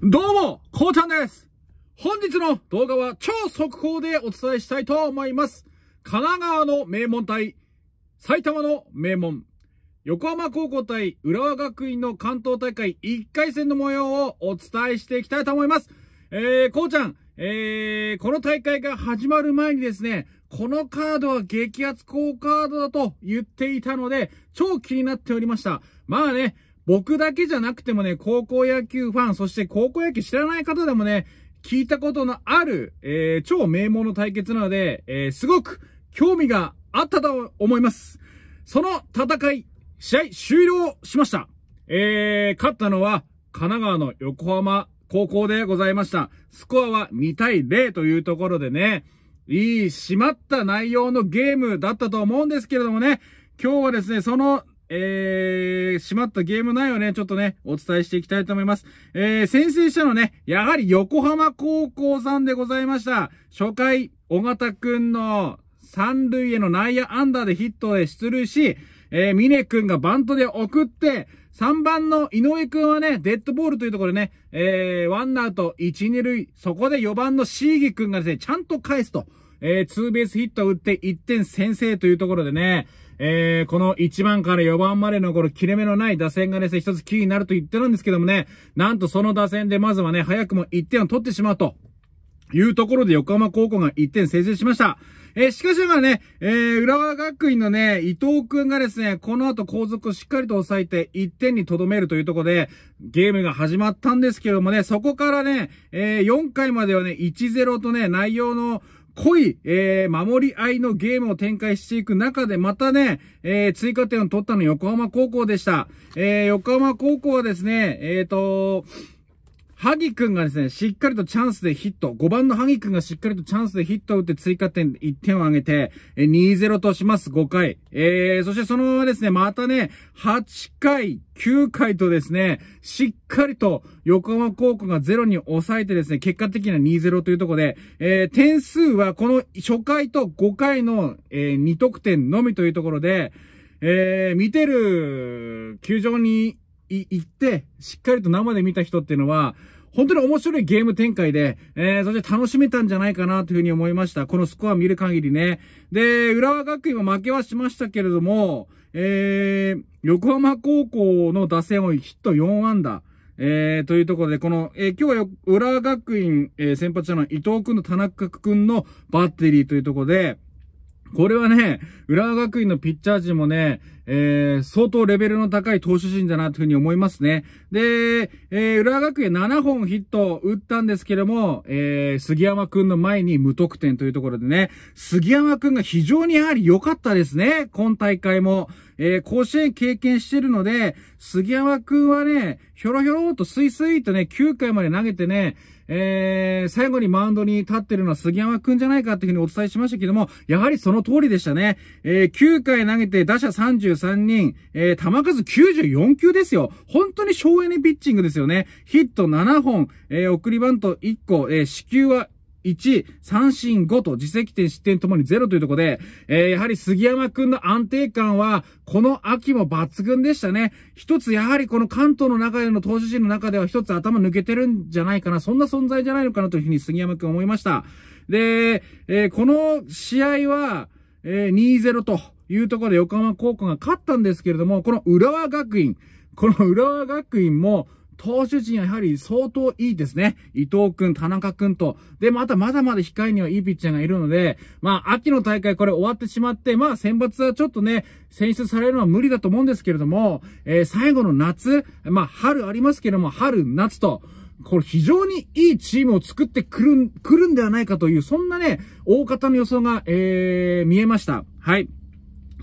どうも、こうちゃんです本日の動画は超速報でお伝えしたいと思います。神奈川の名門対埼玉の名門、横浜高校対浦和学院の関東大会1回戦の模様をお伝えしていきたいと思います。えー、こうちゃん、えー、この大会が始まる前にですね、このカードは激アツ高カードだと言っていたので、超気になっておりました。まあね、僕だけじゃなくてもね、高校野球ファン、そして高校野球知らない方でもね、聞いたことのある、えー、超名門の対決なので、えー、すごく興味があったと思います。その戦い、試合終了しました。えー、勝ったのは神奈川の横浜高校でございました。スコアは2対0というところでね、いい締まった内容のゲームだったと思うんですけれどもね、今日はですね、そのえー、しまったゲーム内をね、ちょっとね、お伝えしていきたいと思います。えー、先制したのね、やはり横浜高校さんでございました。初回、尾形くんの三塁への内野アンダーでヒットで出塁し、えー、峰くんがバントで送って、3番の井上くんはね、デッドボールというところでね、えー、ワンアウト1、2塁、そこで4番のシーギくんがですね、ちゃんと返すと、えー、ツーベースヒットを打って1点先制というところでね、えー、この1番から4番までのこの切れ目のない打線がですね、一つキーになると言ってるんですけどもね、なんとその打線でまずはね、早くも1点を取ってしまうと。いうところで横浜高校が1点先制しました。えー、しかしながらね、えー、浦和学院のね、伊藤くんがですね、この後後続をしっかりと抑えて1点に留めるというところで、ゲームが始まったんですけどもね、そこからね、えー、4回まではね、1-0とね、内容の、濃い、えー、守り合いのゲームを展開していく中で、またね、えー、追加点を取ったの横浜高校でした。えー、横浜高校はですね、えっ、ー、とー、萩くんがですね、しっかりとチャンスでヒット、5番の萩くんがしっかりとチャンスでヒットを打って追加点、1点を挙げて、2-0とします、5回。えー、そしてそのままですね、またね、8回、9回とですね、しっかりと横浜高校が0に抑えてですね、結果的には2-0というところで、えー、点数はこの初回と5回の、えー、2得点のみというところで、えー、見てる球場に行って、しっかりと生で見た人っていうのは、本当に面白いゲーム展開で、えー、そして楽しめたんじゃないかなというふうに思いました。このスコア見る限りね。で、浦和学院は負けはしましたけれども、えー、横浜高校の打線をヒット4安打。えー、というところで、この、えー、今日はよ、浦和学院、えー、先発者の伊藤くんと田中くんのバッテリーというところで、これはね、浦和学院のピッチャー陣もね、えー、相当レベルの高い投手陣だなというふうに思いますね。で、えー、浦和学園7本ヒット打ったんですけども、えー、杉山くんの前に無得点というところでね、杉山くんが非常にやはり良かったですね、今大会も。えー、甲子園経験してるので、杉山くんはね、ひょろひょろっとスイスイとね、9回まで投げてね、えー、最後にマウンドに立ってるのは杉山くんじゃないかっていうふうにお伝えしましたけども、やはりその通りでしたね。えー、9回投げて打者33人、えー、球数94球ですよ。本当に省エネピッチングですよね。ヒット7本、えー、送りバント1個、えー、死球は1、三振5と自責点失点ともに0というところで、えー、やはり杉山くんの安定感は、この秋も抜群でしたね。一つやはりこの関東の中での投手陣の中では一つ頭抜けてるんじゃないかな、そんな存在じゃないのかなというふうに杉山くん思いました。で、えー、この試合は、えー、2-0というところで横浜高校が勝ったんですけれども、この浦和学院、この浦和学院も、投手陣はやはり相当いいですね。伊藤くん、田中くんと。で、またまだまだ控えにはいいピッチャーがいるので、まあ、秋の大会これ終わってしまって、まあ、選抜はちょっとね、選出されるのは無理だと思うんですけれども、えー、最後の夏、まあ、春ありますけれども、春、夏と、これ非常にいいチームを作ってくる、くるんではないかという、そんなね、大方の予想が、えー、見えました。はい。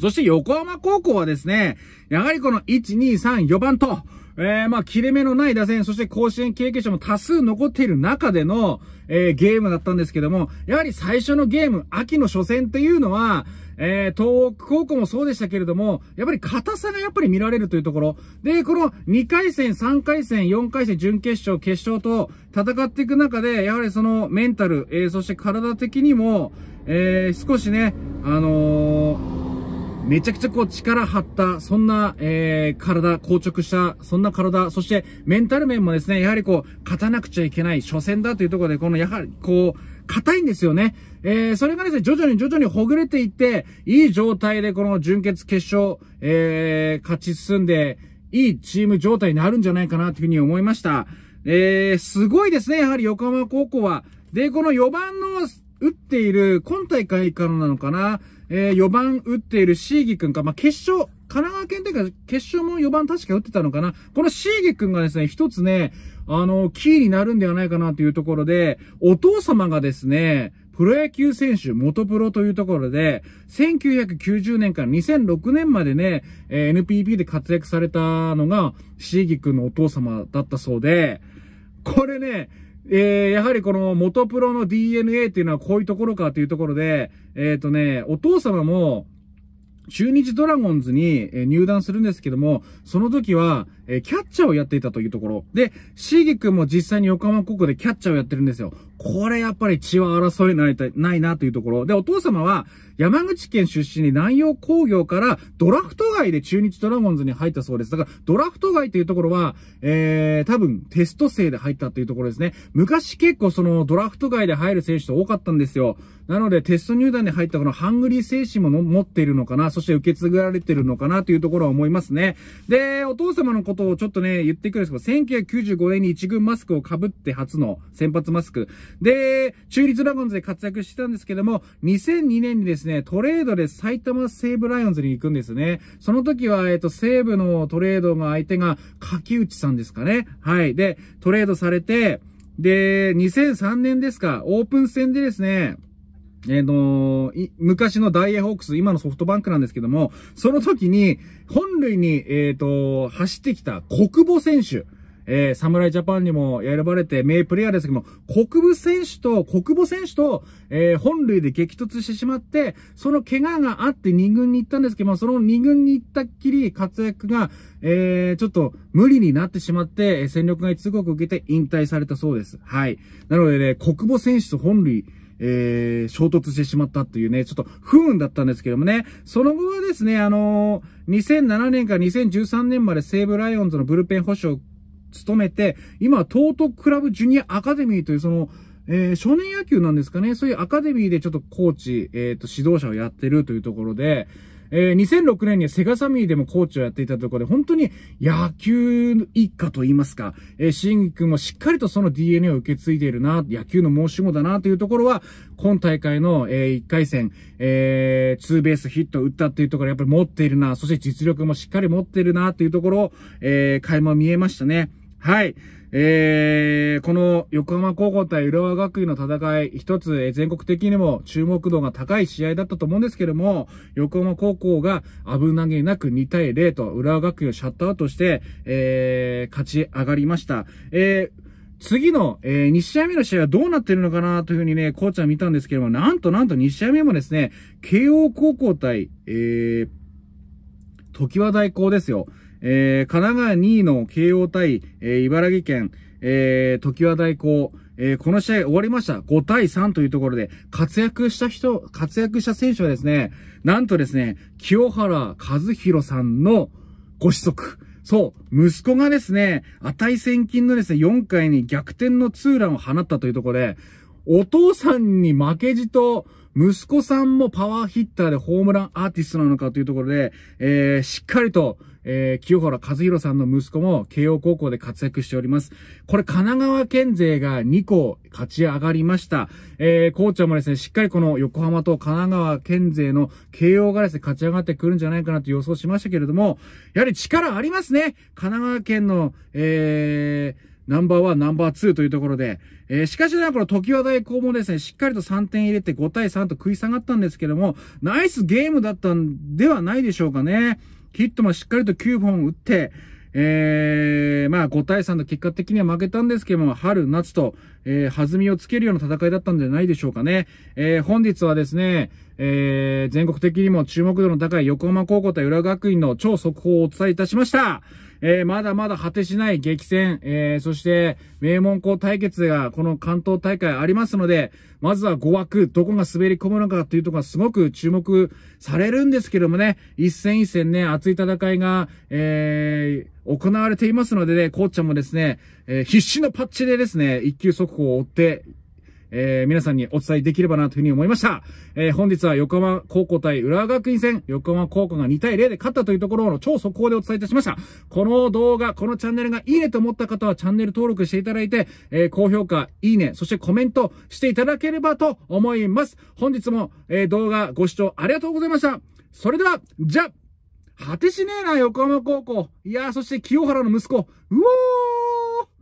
そして横浜高校はですね、やはりこの1、2、3、4番と、えー、まあ、切れ目のない打線、そして甲子園経験者も多数残っている中での、えー、ゲームだったんですけども、やはり最初のゲーム、秋の初戦というのは、えー、東北高校もそうでしたけれども、やっぱり硬さがやっぱり見られるというところ。で、この2回戦、3回戦、4回戦、準決勝、決勝と戦っていく中で、やはりそのメンタル、えー、そして体的にも、えー、少しね、あのーめちゃくちゃこう力張った、そんな、えー、体、硬直した、そんな体、そしてメンタル面もですね、やはりこう、勝たなくちゃいけない、初戦だというところで、このやはりこう、硬いんですよね。えー、それがですね、徐々に徐々にほぐれていって、いい状態でこの準決決勝、えー、勝ち進んで、いいチーム状態になるんじゃないかなというふうに思いました。えー、すごいですね、やはり横浜高校は。で、この4番の打っている、今大会からなのかな、えー、4番打っているシーギ君か、まあ、決勝、神奈川県大会、決勝も4番確か打ってたのかな。このシーギ君がですね、一つね、あの、キーになるんではないかなというところで、お父様がですね、プロ野球選手、元プロというところで、1990年から2006年までね、え n p p で活躍されたのが、シーギ君のお父様だったそうで、これね、えー、やはりこの元プロの DNA っていうのはこういうところかというところで、えっ、ー、とね、お父様も、中日ドラゴンズに入団するんですけども、その時は、えー、キャッチャーをやっていたというところ。で、シーギ君も実際に横浜高校でキャッチャーをやってるんですよ。これやっぱり血は争いないないなというところ。で、お父様は山口県出身に南洋工業からドラフト外で中日ドラゴンズに入ったそうです。だからドラフト外というところは、えー、多分テスト生で入ったというところですね。昔結構そのドラフト外で入る選手と多かったんですよ。なのでテスト入団で入ったこのハングリー精神も持っているのかな、そして受け継がれてるのかなというところは思いますね。で、お父様のことことをちょっとね、言ってくるんですけど、1995年に1軍マスクを被って初の先発マスク。で、中立ドラゴンズで活躍してたんですけども、2002年にですね、トレードで埼玉西武ライオンズに行くんですね。その時は、えっ、と、西武のトレードが相手が柿内さんですかね。はい。で、トレードされて、で、2003年ですか、オープン戦でですね、えのー、昔のダイエーホークス、今のソフトバンクなんですけども、その時に、本塁に、えっ、ー、と、走ってきた国母選手、えー、侍ジャパンにも選ばれて名プレイヤーですけども、国母選手と、国母選手と、えー、本塁で激突してしまって、その怪我があって2軍に行ったんですけども、その2軍に行ったっきり活躍が、えー、ちょっと無理になってしまって、戦力外通告を受けて引退されたそうです。はい。なのでね、国母選手と本塁、えー、衝突してしまったっていうね、ちょっと不運だったんですけどもね、その後はですね、あのー、2007年から2013年まで西武ライオンズのブルペン保を務めて、今は東都クラブジュニアアカデミーというその、えー、少年野球なんですかね、そういうアカデミーでちょっとコーチ、えっ、ー、と、指導者をやってるというところで、えー、2006年にはセガサミーでもコーチをやっていたところで、本当に野球一家と言いますか、えー、シン君もしっかりとその DNA を受け継いでいるな、野球の申し子だなというところは、今大会の、えー、1回戦、えー、ベースヒット打ったっていうところやっぱり持っているな、そして実力もしっかり持っているなというところを、えー、垣間見えましたね。はい。えー、この横浜高校対浦和学院の戦い、一つ、え全国的にも注目度が高い試合だったと思うんですけども、横浜高校が危なげなく2対0と浦和学院をシャットアウトして、えー、勝ち上がりました。えー次の、えー、2試合目の試合はどうなってるのかなというふうにね、コーチは見たんですけども、なんとなんと2試合目もですね、慶応高校対、えー、時和大高ですよ。えー、神奈川2位の慶応対、えー、茨城県、えー、時和大高、えー、この試合終わりました。5対3というところで、活躍した人、活躍した選手はですね、なんとですね、清原和弘さんのご子息。そう、息子がですね、値千金のですね、4回に逆転のツーランを放ったというところで、お父さんに負けじと、息子さんもパワーヒッターでホームランアーティストなのかというところで、えー、しっかりとえー、清原和弘さんの息子も慶応高校で活躍しております。これ神奈川県勢が2校勝ち上がりました。えー、コもですね、しっかりこの横浜と神奈川県勢の慶応がですね、勝ち上がってくるんじゃないかなと予想しましたけれども、やはり力ありますね神奈川県の、えー、ナンバーワン、ナンバーツーというところで、えー、しかしながら、時和大校もですね、しっかりと3点入れて5対3と食い下がったんですけども、ナイスゲームだったんではないでしょうかね。ヒットもしっかりと9本打って、えー、まあ5対3の結果的には負けたんですけども、春、夏と、えー、弾みをつけるような戦いだったんじゃないでしょうかね。えー、本日はですね、えー、全国的にも注目度の高い横浜高校対浦学院の超速報をお伝えいたしました。えー、まだまだ果てしない激戦、えー、そして名門校対決がこの関東大会ありますので、まずは5枠、どこが滑り込むのかというところがすごく注目されるんですけどもね、一戦一戦ね、熱い戦いが、えー、行われていますのでね、コーチャもですね、え必死のパッチでですね、一級速報を追ってえー、皆さんにお伝えできればなというふうに思いました。えー、本日は横浜高校対浦和学院戦、横浜高校が2対0で勝ったというところの超速報でお伝えいたしました。この動画、このチャンネルがいいねと思った方はチャンネル登録していただいて、えー、高評価、いいね、そしてコメントしていただければと思います。本日も、えー、動画ご視聴ありがとうございました。それでは、じゃ果てしねえな、横浜高校。いやー、そして清原の息子。うおー